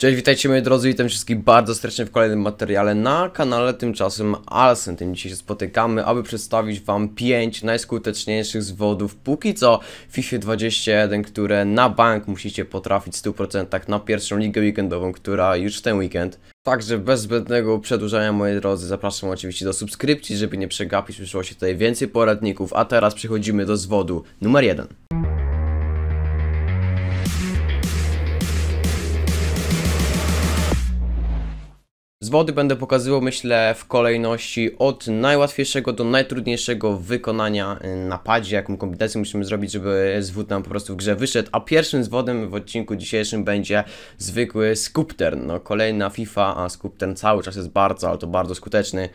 Cześć, witajcie moi drodzy, witam wszystkich bardzo serdecznie w kolejnym materiale na kanale tymczasem Alsen. Tym dzisiaj się spotykamy, aby przedstawić Wam 5 najskuteczniejszych zwodów póki co w FIFA 21, które na bank musicie potrafić w 100% na pierwszą ligę weekendową, która już w ten weekend. Także bez zbędnego przedłużania moi drodzy zapraszam oczywiście do subskrypcji, żeby nie przegapić, przyszło się tutaj więcej poradników, a teraz przechodzimy do zwodu numer 1. wody będę pokazywał, myślę, w kolejności od najłatwiejszego do najtrudniejszego wykonania y, na padzie, jaką kombinację musimy zrobić, żeby zwód nam po prostu w grze wyszedł. A pierwszym zwodem w odcinku dzisiejszym będzie zwykły skupter. No, kolejna FIFA, a skupter cały czas jest bardzo, ale to bardzo skuteczny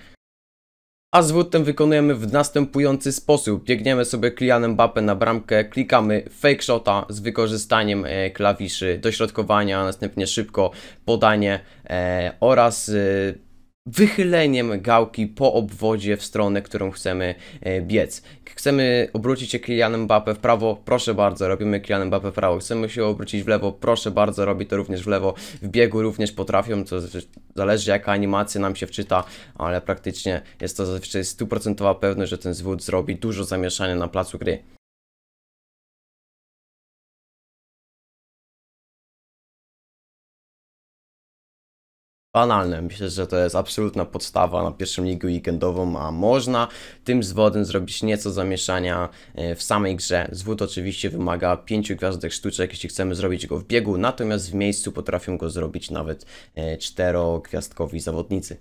a zwrót ten wykonujemy w następujący sposób. Biegniemy sobie klianem bapę na bramkę, klikamy fake shota z wykorzystaniem e, klawiszy dośrodkowania, następnie szybko podanie e, oraz e, wychyleniem gałki po obwodzie w stronę, którą chcemy e, biec. Chcemy obrócić się Kylianem Mbappe w prawo, proszę bardzo, robimy Kylianem Mbappe w prawo. Chcemy się obrócić w lewo, proszę bardzo, robi to również w lewo. W biegu również potrafią, co zależy jaka animacja nam się wczyta, ale praktycznie jest to zawsze stuprocentowa pewność, że ten zwód zrobi dużo zamieszania na placu gry. banalne. Myślę, że to jest absolutna podstawa na pierwszą ligę weekendową, a można tym zwodem zrobić nieco zamieszania e, w samej grze. Zwód oczywiście wymaga pięciu gwiazdek sztuczek, jeśli chcemy zrobić go w biegu, natomiast w miejscu potrafią go zrobić nawet e, czterogwiazdkowi gwiazdkowi zawodnicy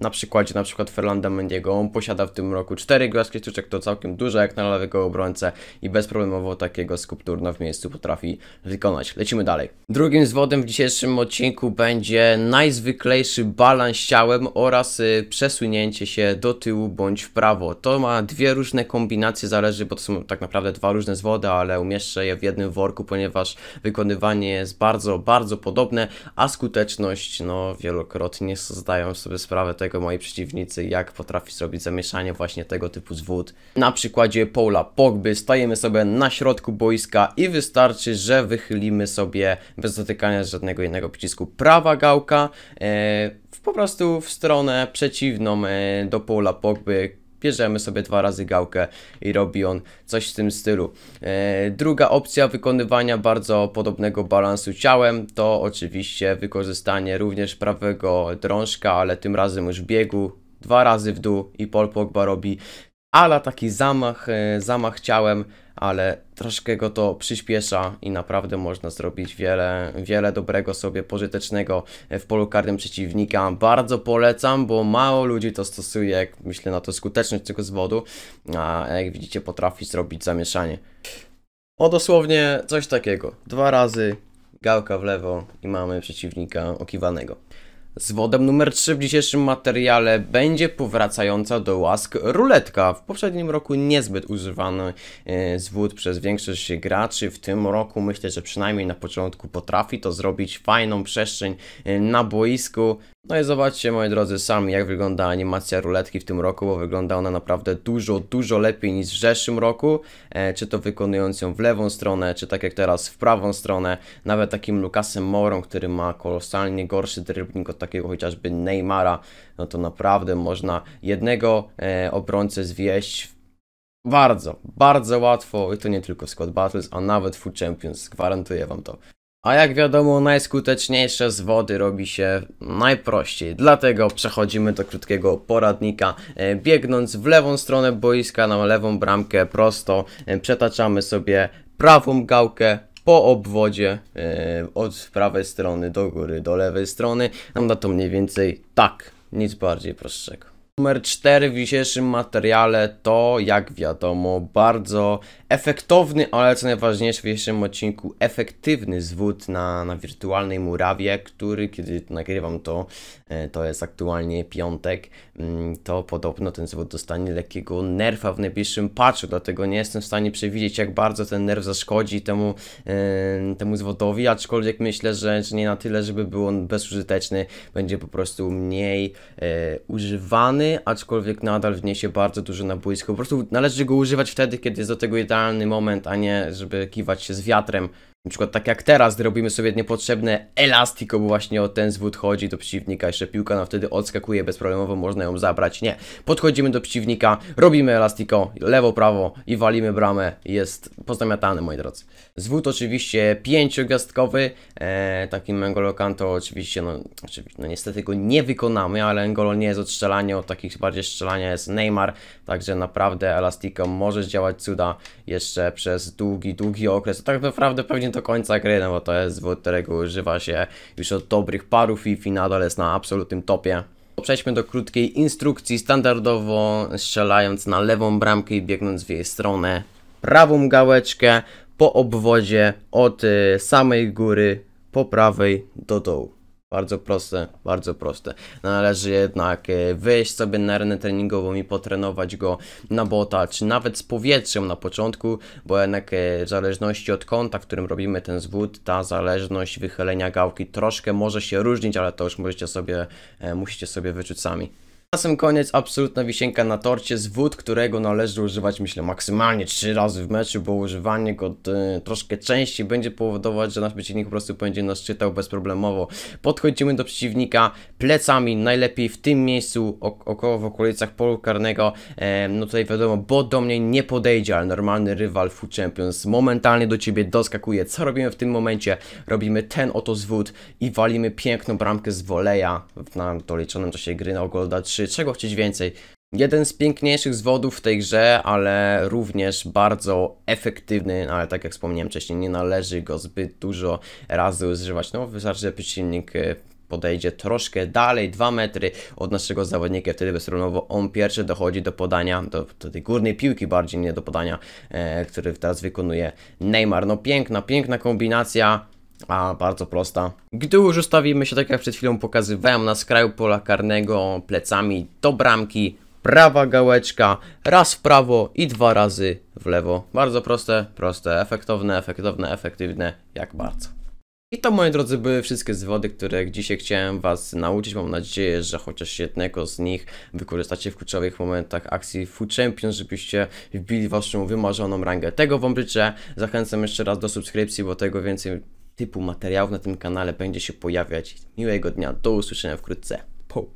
na przykładzie na przykład Ferlanda Mendiego. On posiada w tym roku 4 gwiazdki sztuczek, to całkiem dużo jak na lewego obrońcę i bezproblemowo takiego skupturna w miejscu potrafi wykonać. Lecimy dalej. Drugim zwodem w dzisiejszym odcinku będzie najzwyklejszy balans ciałem oraz y, przesunięcie się do tyłu bądź w prawo. To ma dwie różne kombinacje, zależy, bo to są tak naprawdę dwa różne zwody, ale umieszczę je w jednym worku, ponieważ wykonywanie jest bardzo, bardzo podobne, a skuteczność no wielokrotnie zdają sobie sprawę tego, tego moi przeciwnicy, jak potrafi zrobić zamieszanie właśnie tego typu zwód. Na przykładzie Paula Pogby stajemy sobie na środku boiska i wystarczy, że wychylimy sobie bez dotykania żadnego innego przycisku prawa gałka, e, po prostu w stronę przeciwną e, do pola Pogby, bierzemy sobie dwa razy gałkę i robi on coś w tym stylu. E, druga opcja wykonywania bardzo podobnego balansu ciałem to oczywiście wykorzystanie również prawego drążka, ale tym razem już biegu. Dwa razy w dół i Paul Pogba robi ala taki zamach, e, zamach ciałem, ale troszkę go to przyspiesza i naprawdę można zrobić wiele, wiele dobrego sobie, pożytecznego e, w polu karnym przeciwnika. Bardzo polecam, bo mało ludzi to stosuje, jak myślę na to skuteczność tego zwodu, a jak widzicie potrafi zrobić zamieszanie. O dosłownie coś takiego, dwa razy gałka w lewo i mamy przeciwnika okiwanego. Zwodem numer 3 w dzisiejszym materiale będzie powracająca do łask ruletka. W poprzednim roku niezbyt używany e, zwód przez większość graczy. W tym roku myślę, że przynajmniej na początku potrafi to zrobić. Fajną przestrzeń e, na boisku. No i zobaczcie moi drodzy sami jak wygląda animacja ruletki w tym roku, bo wygląda ona naprawdę dużo, dużo lepiej niż w zeszłym roku. E, czy to wykonując ją w lewą stronę, czy tak jak teraz w prawą stronę. Nawet takim Lukasem Morą, który ma kolosalnie gorszy dribbling od takiego chociażby Neymara, no to naprawdę można jednego e, obrońcę zwieść bardzo, bardzo łatwo i to nie tylko w Squad Battles, a nawet w Food Champions, gwarantuję wam to. A jak wiadomo, najskuteczniejsze z wody robi się najprościej. Dlatego przechodzimy do krótkiego poradnika. E, biegnąc w lewą stronę boiska, na lewą bramkę prosto, e, przetaczamy sobie prawą gałkę, po obwodzie e, od prawej strony do góry do lewej strony. Nam da to mniej więcej tak, nic bardziej prostszego. Numer 4 w dzisiejszym materiale to, jak wiadomo, bardzo efektowny, ale co najważniejsze w dzisiejszym odcinku, efektywny zwód na, na wirtualnej murawie, który, kiedy nagrywam to, e, to jest aktualnie piątek, mm, to podobno ten zwód dostanie lekkiego nerfa w najbliższym patchu, dlatego nie jestem w stanie przewidzieć, jak bardzo ten nerf zaszkodzi temu, e, temu zwodowi, aczkolwiek myślę, że nie na tyle, żeby był on bezużyteczny, będzie po prostu mniej e, używany, aczkolwiek nadal wniesie bardzo duże nabłysko. Po prostu należy go używać wtedy, kiedy jest do tego idealny moment, a nie żeby kiwać się z wiatrem na przykład tak jak teraz zrobimy sobie niepotrzebne elastiko, bo właśnie o ten zwód chodzi do przeciwnika, jeszcze piłka na no wtedy odskakuje bezproblemowo, można ją zabrać. Nie, podchodzimy do przeciwnika, robimy elastiko, lewo, prawo i walimy bramę. Jest pozamiatany, moi drodzy. Zwód oczywiście pięciogwiazdkowy, e, takim Engolo Kanto oczywiście, no, oczywiście, no niestety go nie wykonamy, ale Engolo nie jest odstrzelanie, od takich bardziej strzelania jest Neymar, także naprawdę elastiko może działać cuda jeszcze przez długi, długi okres. Tak naprawdę pewnie do końca gry, no bo to jest wód, którego używa się już od dobrych paru FIFA, nadal jest na absolutnym topie. Przejdźmy do krótkiej instrukcji. Standardowo strzelając na lewą bramkę i biegnąc w jej stronę, prawą gałeczkę po obwodzie od y, samej góry po prawej do dołu. Bardzo proste, bardzo proste. Należy jednak e, wyjść sobie na arenę treningową i potrenować go na bota, czy nawet z powietrzem na początku, bo jednak e, w zależności od kąta, w którym robimy ten zwód, ta zależność wychylenia gałki troszkę może się różnić, ale to już możecie sobie, e, musicie sobie wyczuć sami. Na sam koniec absolutna wisienka na torcie z wód, którego należy używać myślę maksymalnie 3 razy w meczu, bo używanie go y, troszkę częściej będzie powodować, że nasz przeciwnik po prostu będzie nas czytał bezproblemowo. Podchodzimy do przeciwnika plecami, najlepiej w tym miejscu, około w okolicach polu karnego. E, no tutaj wiadomo, bo do mnie nie podejdzie, ale normalny rywal Food Champions momentalnie do ciebie doskakuje. Co robimy w tym momencie? Robimy ten oto zwód i walimy piękną bramkę z woleja w na doliczonym czasie gry na ogolda. 3 3, czego chcieć więcej. Jeden z piękniejszych zwodów w tej grze, ale również bardzo efektywny, no ale tak jak wspomniałem wcześniej, nie należy go zbyt dużo razy używać. No, wystarczy, że przeciwnik e, podejdzie troszkę dalej, 2 metry od naszego zawodnika, wtedy bezstronnowo on pierwszy dochodzi do podania, do, do, tej górnej piłki bardziej, nie do podania, e, który teraz wykonuje Neymar. No piękna, piękna kombinacja, a, bardzo prosta. Gdy już ustawimy się, tak jak przed chwilą pokazywałem, na skraju pola karnego, plecami do bramki, prawa gałeczka, raz w prawo i dwa razy w lewo. Bardzo proste, proste, efektowne, efektowne, efektywne, jak bardzo. I to moi drodzy były wszystkie zwody, które dzisiaj chciałem Was nauczyć. Mam nadzieję, że chociaż jednego z nich wykorzystacie w kluczowych momentach akcji Food Champion, żebyście wbili Waszą wymarzoną rangę. Tego Wam życzę. Zachęcam jeszcze raz do subskrypcji, bo tego więcej typu materiałów na tym kanale będzie się pojawiać. Miłego dnia, do usłyszenia wkrótce. Po!